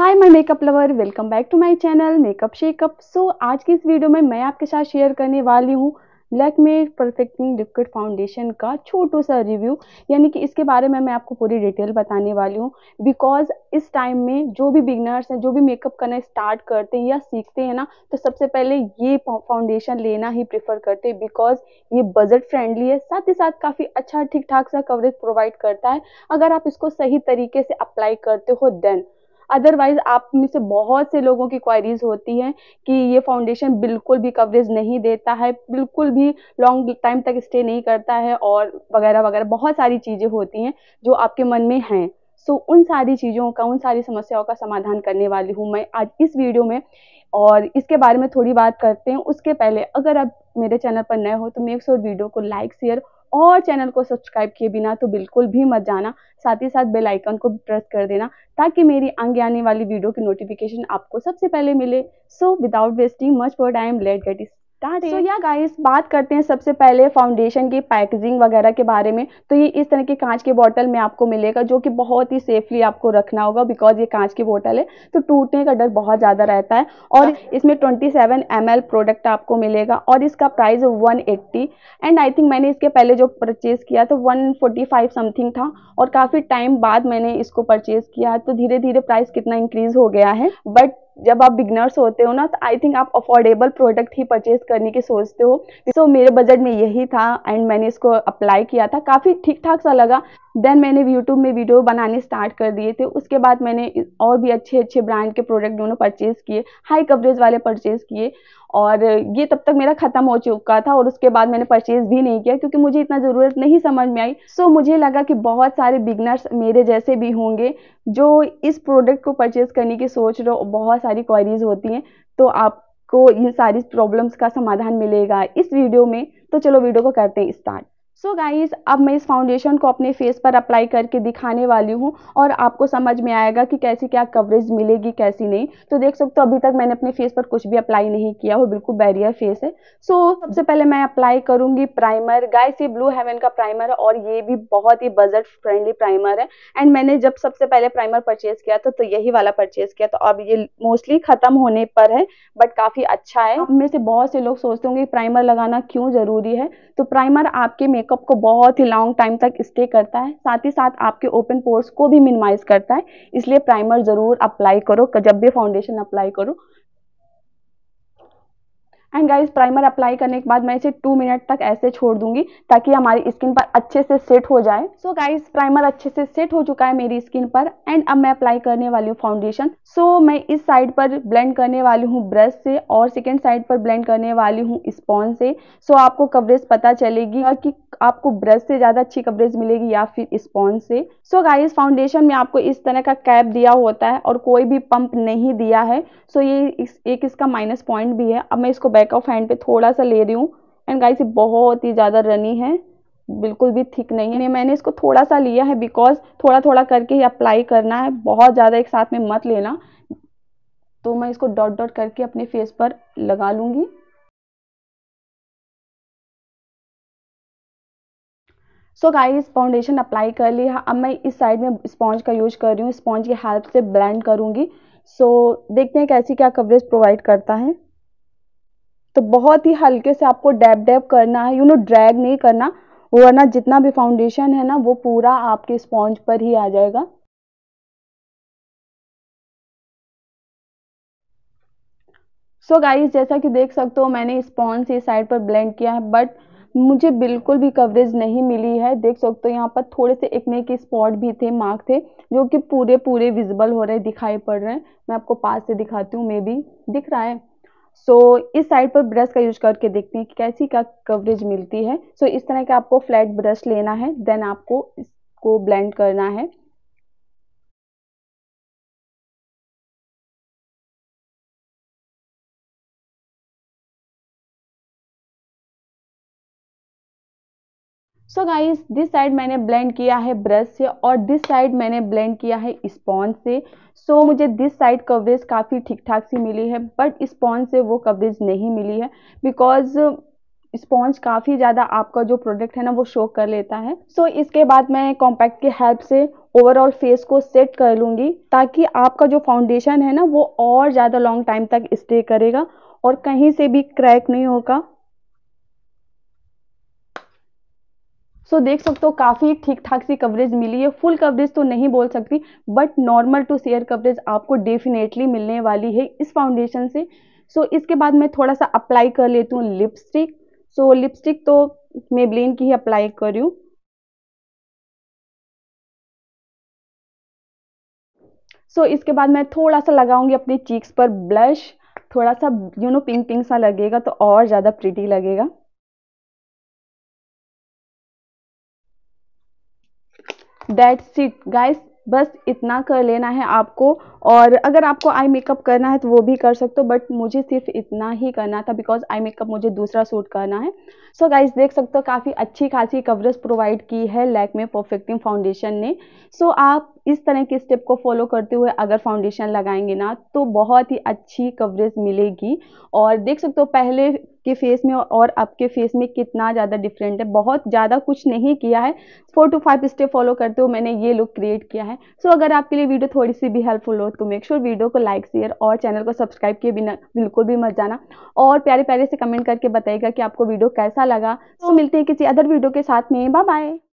hi my makeup lover welcome back to my channel makeup shakeup so आज की इस video में मैं आपके साथ शेयर करने वाली हूँ लैकमे परफेक्टिंग लिक्विड फाउंडेशन का छोटो सा रिव्यू यानी कि इसके बारे में मैं आपको पूरी डिटेल बताने वाली हूँ बिकॉज इस टाइम में जो भी बिगनर्स हैं जो भी मेकअप करना स्टार्ट करते हैं या सीखते हैं ना तो सबसे पहले ये फाउंडेशन लेना ही प्रेफर करते हैं बिकॉज ये बजट फ्रेंडली है साथ ही साथ काफ़ी अच्छा ठीक ठाक सा कवरेज प्रोवाइड करता है अगर आप इसको सही तरीके से अप्लाई करते हो देन अदरवाइज आप में से बहुत से लोगों की क्वायरीज होती हैं कि ये फाउंडेशन बिल्कुल भी कवरेज नहीं देता है बिल्कुल भी लॉन्ग टाइम तक स्टे नहीं करता है और वगैरह वगैरह बहुत सारी चीज़ें होती हैं जो आपके मन में हैं सो so, उन सारी चीज़ों का उन सारी समस्याओं का समाधान करने वाली हूँ मैं आज इस वीडियो में और इसके बारे में थोड़ी बात करते हैं उसके पहले अगर आप मेरे चैनल पर नए हो तो मेक श्योर वीडियो को लाइक शेयर और चैनल को सब्सक्राइब किए बिना तो बिल्कुल भी मत जाना साथ ही साथ बेल आइकन को प्रेस कर देना ताकि मेरी आगे आने वाली वीडियो की नोटिफिकेशन आपको सबसे पहले मिले so without wasting much for time let get तो या गाइस बात करते हैं सबसे पहले फाउंडेशन की पैकेजिंग वगैरह के बारे में तो ये इस तरह के कांच के बोतल में आपको मिलेगा जो कि बहुत ही सेफली आपको रखना होगा बिकॉज ये कांच की बोतल है तो टूटने का डर बहुत ज़्यादा रहता है और इसमें 27 सेवन एम प्रोडक्ट आपको मिलेगा और इसका price one and I think मैंने इसके पहले जो परचेज़ किया तो वन समथिंग था और काफ़ी टाइम बाद मैंने इसको परचेज़ किया तो धीरे धीरे प्राइस कितना इंक्रीज़ हो गया है बट जब आप बिगनर्स होते हो ना तो आई थिंक आप अफोर्डेबल प्रोडक्ट ही परचेज करने की सोचते हो सो so, मेरे बजट में यही था एंड मैंने इसको अप्लाई किया था काफ़ी ठीक ठाक सा लगा देन मैंने यूट्यूब में वीडियो बनाने स्टार्ट कर दिए थे उसके बाद मैंने और भी अच्छे अच्छे ब्रांड के प्रोडक्ट दोनों परचेज़ किए हाई कवरेज वाले परचेज़ किए और ये तब तक मेरा ख़त्म हो चुका था और उसके बाद मैंने परचेज़ भी नहीं किया क्योंकि मुझे इतना ज़रूरत नहीं समझ में आई सो so, मुझे लगा कि बहुत सारे बिगनर्स मेरे जैसे भी होंगे जो इस प्रोडक्ट को परचेज़ करने की सोच रहे हो बहुत सारी क्वारीज होती हैं तो आपको इन सारी प्रॉब्लम्स का समाधान मिलेगा इस वीडियो में तो चलो वीडियो को करते हैं स्टार्ट सो so गाइस अब मैं इस फाउंडेशन को अपने फेस पर अप्लाई करके दिखाने वाली हूँ और आपको समझ में आएगा कि कैसी क्या कवरेज मिलेगी कैसी नहीं तो देख सकते हो अभी तक मैंने अपने फेस पर कुछ भी अप्लाई नहीं किया वो बिल्कुल बैरियर फेस है सो so, सबसे पहले मैं अप्लाई करूंगी प्राइमर गाइस ये ब्लू हेवन का प्राइमर है और ये भी बहुत ही बजट फ्रेंडली प्राइमर है एंड मैंने जब सबसे पहले प्राइमर परचेज किया था तो यही वाला परचेज किया तो अब ये मोस्टली ख़त्म होने पर है बट काफ़ी अच्छा है मेरे से बहुत से लोग सोचते होंगे प्राइमर लगाना क्यों ज़रूरी है तो प्राइमर आपके मेकअप मेकअप को बहुत ही लॉन्ग टाइम तक स्टे करता है साथ ही साथ आपके ओपन पोर्स को भी मिनिमाइज करता है इसलिए प्राइमर ज़रूर अप्लाई करो जब भी फाउंडेशन अप्लाई करो एंड गाइस प्राइमर अप्लाई करने के बाद मैं इसे टू मिनट तक ऐसे छोड़ दूंगी ताकि हमारी स्किन पर अच्छे से सेट हो जाए सो so गाइस प्राइमर अच्छे से सेट हो चुका है मेरी स्किन पर एंड अब मैं अप्लाई करने वाली हूँ फाउंडेशन सो मैं इस साइड पर ब्लेंड करने वाली हूँ ब्रश से और सेकेंड साइड पर ब्लेंड करने वाली हूँ स्पॉन से सो so, आपको कवरेज पता चलेगी कि आपको ब्रश से ज़्यादा अच्छी कवरेज मिलेगी या फिर स्पॉन्ज से सो गाइस फाउंडेशन में आपको इस तरह का कैप दिया होता है और कोई भी पंप नहीं दिया है सो so ये इस, एक इसका माइनस पॉइंट भी है अब मैं इसको बैक ऑफ हैंड पे थोड़ा सा ले रही हूँ एंड गाइस ये बहुत ही ज़्यादा रनी है बिल्कुल भी थिक नहीं है मैंने इसको थोड़ा सा लिया है बिकॉज थोड़ा थोड़ा करके ही अप्लाई करना है बहुत ज़्यादा एक साथ में मत लेना तो मैं इसको डॉट डॉट करके अपने फेस पर लगा लूँगी सो गाइस फाउंडेशन अप्लाई कर लिया अब मैं इस साइड में स्पॉन्ज का यूज कर रही हूँ स्पॉन्ज की हेल्प से ब्लेंड करूंगी सो so, देखते हैं कैसी क्या कवरेज प्रोवाइड करता है तो बहुत ही हल्के से आपको डैब डैब करना है यू नो ड्रैग नहीं करना वरना जितना भी फाउंडेशन है ना वो पूरा आपके स्पॉन्ज पर ही आ जाएगा सो so गाइस जैसा कि देख सकते हो मैंने स्पॉन्ज इस साइड पर ब्लेंड किया है बट मुझे बिल्कुल भी कवरेज नहीं मिली है देख सकते हो यहाँ पर थोड़े से एक नए के स्पॉट भी थे मार्क थे जो कि पूरे पूरे विजिबल हो रहे दिखाई पड़ रहे हैं मैं आपको पास से दिखाती हूँ मे भी दिख रहा है सो so, इस साइड पर ब्रश का यूज करके देखते हैं कि कैसी क्या कवरेज मिलती है सो so, इस तरह का आपको फ्लैट ब्रश लेना है देन आपको इसको ब्लेंड करना है सो गाइस दिस साइड मैंने ब्लेंड किया है ब्रश से और दिस साइड मैंने ब्लेंड किया है स्पॉन्ज से सो so, मुझे दिस साइड कवरेज काफ़ी ठीक ठाक सी मिली है बट स्पॉन्ज से वो कवरेज नहीं मिली है बिकॉज स्पॉन्ज काफ़ी ज़्यादा आपका जो प्रोडक्ट है ना वो शो कर लेता है सो so, इसके बाद मैं कॉम्पैक्ट की हेल्प से ओवरऑल फेस को सेट कर लूँगी ताकि आपका जो फाउंडेशन है ना वो और ज़्यादा लॉन्ग टाइम तक स्टे करेगा और कहीं से भी क्रैक नहीं होगा सो so, देख सकते हो काफ़ी ठीक ठाक सी कवरेज मिली है फुल कवरेज तो नहीं बोल सकती but normal to sheer coverage आपको डेफिनेटली मिलने वाली है इस फाउंडेशन से सो so, इसके बाद मैं थोड़ा सा अप्लाई कर लेती हूँ लिपस्टिक सो लिपस्टिक तो ब्लेन की ही अप्लाई करी सो so, इसके बाद मैं थोड़ा सा लगाऊंगी अपने चीक्स पर ब्लश थोड़ा सा यू नो पिंक पिंक सा लगेगा तो और ज़्यादा प्रिटी लगेगा दैट्स इट गाइस बस इतना कर लेना है आपको और अगर आपको आई मेकअप करना है तो वो भी कर सकते हो बट मुझे सिर्फ इतना ही करना था बिकॉज आई मेकअप मुझे दूसरा सूट करना है सो so गाइस देख सकते हो काफ़ी अच्छी खासी कवरेज प्रोवाइड की है लैक में परफेक्टिंग फाउंडेशन ने सो so आप इस तरह के स्टेप को फॉलो करते हुए अगर फाउंडेशन लगाएंगे ना तो बहुत ही अच्छी कवरेज मिलेगी और देख सकते हो पहले के फेस में और आपके फेस में कितना ज़्यादा डिफरेंट है बहुत ज़्यादा कुछ नहीं किया है four to five step follow करते हुए मैंने ये लुक क्रिएट किया है सो so, अगर आपके लिए वीडियो थोड़ी सी भी हेल्पफुल हो तो मेक श्योर sure वीडियो को लाइक शेयर और चैनल को सब्सक्राइब किए बिना बिल्कुल भी मत जाना और प्यारे प्यारे से कमेंट करके बताएगा कि आपको वीडियो कैसा लगा तो so, मिलते हैं किसी अदर वीडियो के साथ में बाय बाय